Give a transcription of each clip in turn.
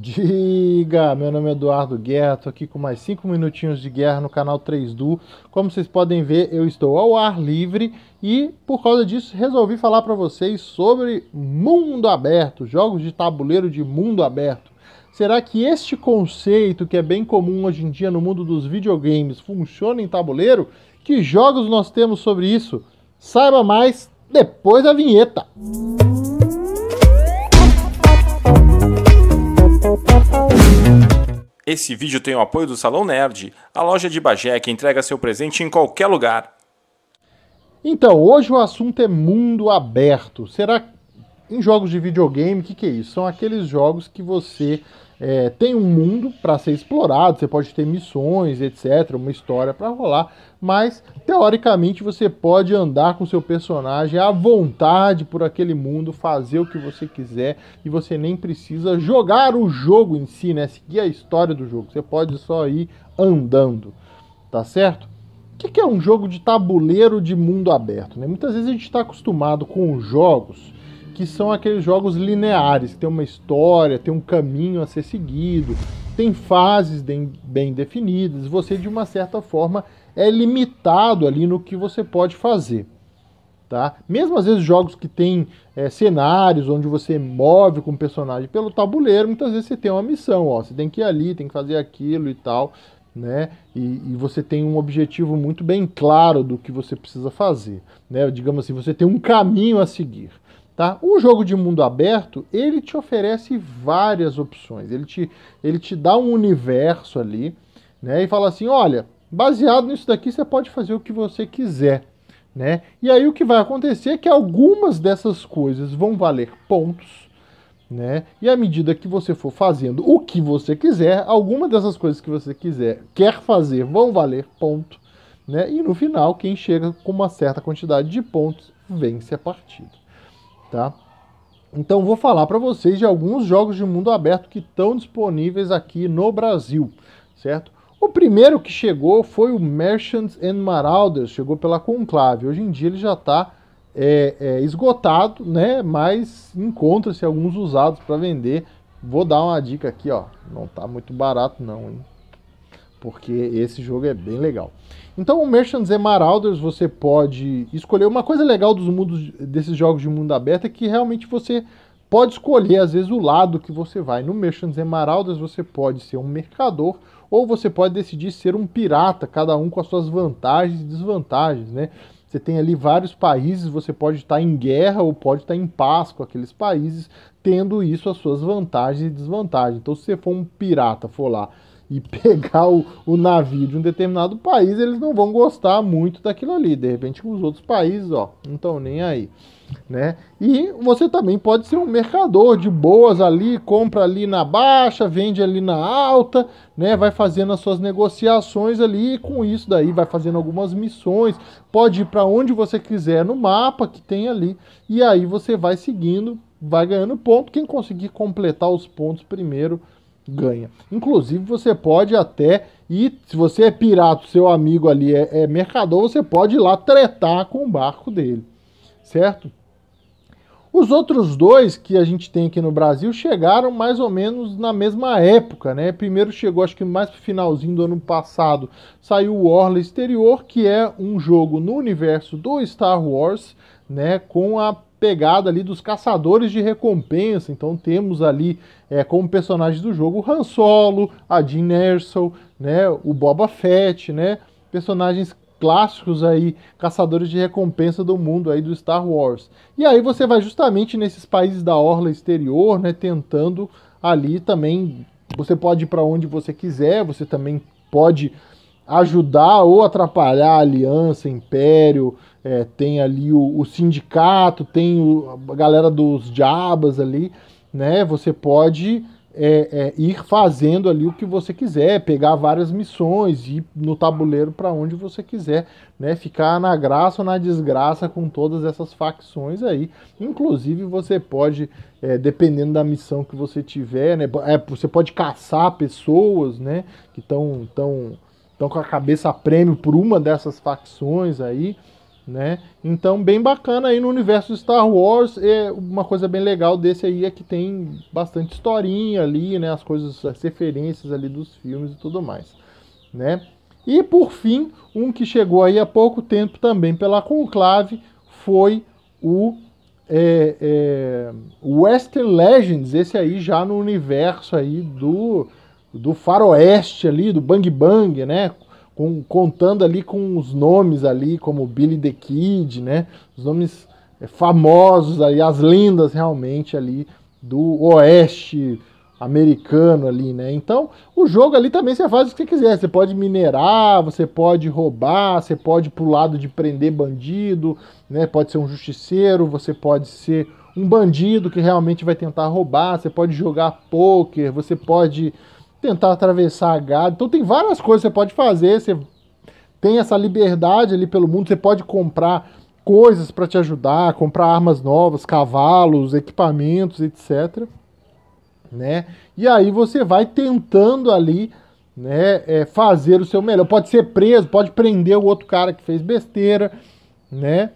Diga, meu nome é Eduardo Guerra, estou aqui com mais 5 minutinhos de guerra no canal 3Du. Como vocês podem ver, eu estou ao ar livre e por causa disso resolvi falar para vocês sobre mundo aberto, jogos de tabuleiro de mundo aberto. Será que este conceito que é bem comum hoje em dia no mundo dos videogames funciona em tabuleiro? Que jogos nós temos sobre isso? Saiba mais depois da vinheta. Música Esse vídeo tem o apoio do Salão Nerd, a loja de Bagé que entrega seu presente em qualquer lugar. Então, hoje o assunto é mundo aberto. Será em jogos de videogame, o que, que é isso? São aqueles jogos que você é, tem um mundo para ser explorado, você pode ter missões, etc., uma história para rolar, mas teoricamente você pode andar com seu personagem à vontade por aquele mundo, fazer o que você quiser e você nem precisa jogar o jogo em si, né? Seguir a história do jogo, você pode só ir andando, tá certo? O que, que é um jogo de tabuleiro de mundo aberto? Né? Muitas vezes a gente está acostumado com jogos que são aqueles jogos lineares, que tem uma história, tem um caminho a ser seguido, tem fases bem definidas, você de uma certa forma é limitado ali no que você pode fazer. Tá? Mesmo às vezes jogos que tem é, cenários onde você move com o personagem pelo tabuleiro, muitas vezes você tem uma missão, ó, você tem que ir ali, tem que fazer aquilo e tal, né? E, e você tem um objetivo muito bem claro do que você precisa fazer, né? Digamos assim, você tem um caminho a seguir. Tá? Um jogo de mundo aberto, ele te oferece várias opções. Ele te, ele te dá um universo ali, né? E fala assim, olha, baseado nisso daqui você pode fazer o que você quiser, né? E aí o que vai acontecer é que algumas dessas coisas vão valer pontos, né? E à medida que você for fazendo o que você quiser, algumas dessas coisas que você quiser, quer fazer, vão valer ponto, né? E no final, quem chega com uma certa quantidade de pontos vence a partida tá? Então vou falar para vocês de alguns jogos de mundo aberto que estão disponíveis aqui no Brasil, certo? O primeiro que chegou foi o Merchants and Marauders, chegou pela Conclave. Hoje em dia ele já está é, é, esgotado, né? Mas encontra-se alguns usados para vender. Vou dar uma dica aqui, ó. Não tá muito barato não, hein? porque esse jogo é bem legal. Então, o Merchants and Marauders você pode escolher. Uma coisa legal dos mundos desses jogos de mundo aberto é que realmente você pode escolher às vezes o lado que você vai. No Merchants and Marauders você pode ser um mercador ou você pode decidir ser um pirata, cada um com as suas vantagens e desvantagens, né? Você tem ali vários países, você pode estar em guerra ou pode estar em paz com aqueles países, tendo isso as suas vantagens e desvantagens. Então, se você for um pirata, for lá e pegar o, o, navio de um determinado país, eles não vão gostar muito daquilo ali. De repente, os outros países, ó, não estão nem aí, né? E você também pode ser um mercador de boas ali, compra ali na baixa, vende ali na alta, né? Vai fazendo as suas negociações ali e com isso daí vai fazendo algumas missões, pode ir para onde você quiser no mapa que tem ali e aí você vai seguindo, vai ganhando ponto. Quem conseguir completar os pontos primeiro ganha. Inclusive, você pode até ir, se você é pirata, seu amigo ali é, é mercador, você pode ir lá tretar com o barco dele, certo? Os outros dois que a gente tem aqui no Brasil chegaram mais ou menos na mesma época, né? Primeiro chegou, acho que mais pro finalzinho do ano passado, saiu o Orla Exterior, que é um jogo no universo do Star Wars, né? Com a pegada ali dos caçadores de recompensa. Então temos ali é, como personagens do jogo o Han Solo, a Jean Erso, né, o Boba Fett, né, personagens clássicos aí, caçadores de recompensa do mundo aí do Star Wars. E aí você vai justamente nesses países da orla exterior, né, tentando ali também, você pode ir para onde você quiser, você também pode ajudar ou atrapalhar a aliança, império, é, tem ali o, o sindicato, tem o, a galera dos diabas ali, né? Você pode é, é, ir fazendo ali o que você quiser, pegar várias missões, ir no tabuleiro para onde você quiser, né? Ficar na graça ou na desgraça com todas essas facções aí. Inclusive você pode, é, dependendo da missão que você tiver, né? É, você pode caçar pessoas, né? Que estão tão estão com a cabeça a prêmio por uma dessas facções aí, né? Então, bem bacana aí no universo de Star Wars. É uma coisa bem legal desse aí é que tem bastante historinha ali, né? As coisas, as referências ali dos filmes e tudo mais, né? E por fim, um que chegou aí há pouco tempo também pela Conclave foi o é, é, Western Legends, esse aí já no universo aí do do faroeste ali, do Bang Bang, né? Com, contando ali com os nomes ali, como Billy the Kid, né? Os nomes é, famosos ali, as lendas realmente ali do oeste americano ali, né? Então, o jogo ali também você faz o que você quiser. Você pode minerar, você pode roubar, você pode ir pro lado de prender bandido, né? Pode ser um justiceiro, você pode ser um bandido que realmente vai tentar roubar, você pode jogar poker, você pode tentar atravessar a gado. Então tem várias coisas que você pode fazer, você tem essa liberdade ali pelo mundo, você pode comprar coisas para te ajudar, comprar armas novas, cavalos, equipamentos, etc. Né? E aí você vai tentando ali né, é, fazer o seu melhor. Pode ser preso, pode prender o outro cara que fez besteira, né?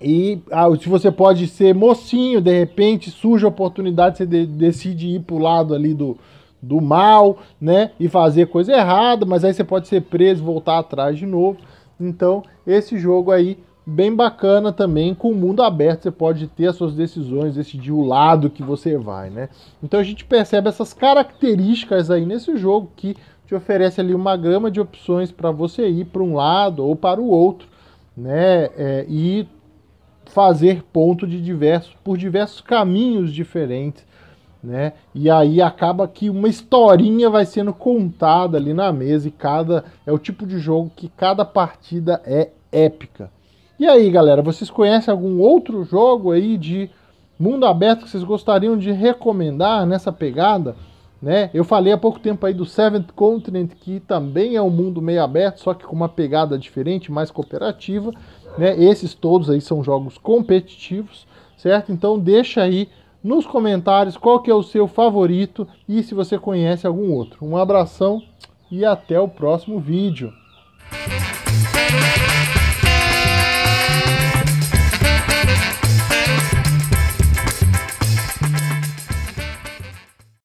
E ah, se você pode ser mocinho, de repente surge a oportunidade, você de, decide ir pro lado ali do, do mal, né? E fazer coisa errada, mas aí você pode ser preso, voltar atrás de novo. Então, esse jogo aí bem bacana também, com o mundo aberto, você pode ter as suas decisões, decidir o lado que você vai, né? Então a gente percebe essas características aí nesse jogo que te oferece ali uma gama de opções para você ir para um lado ou para o outro, né? É, e fazer ponto de diversos por diversos caminhos diferentes né? E aí acaba que uma historinha vai sendo contada ali na mesa e cada é o tipo de jogo que cada partida é épica. E aí, galera, vocês conhecem algum outro jogo aí de mundo aberto que vocês gostariam de recomendar nessa pegada? Né? Eu falei há pouco tempo aí do Seventh Continent, que também é um mundo meio aberto, só que com uma pegada diferente, mais cooperativa. Né? Esses todos aí são jogos competitivos, certo? Então deixa aí nos comentários qual que é o seu favorito e se você conhece algum outro. Um abração e até o próximo vídeo.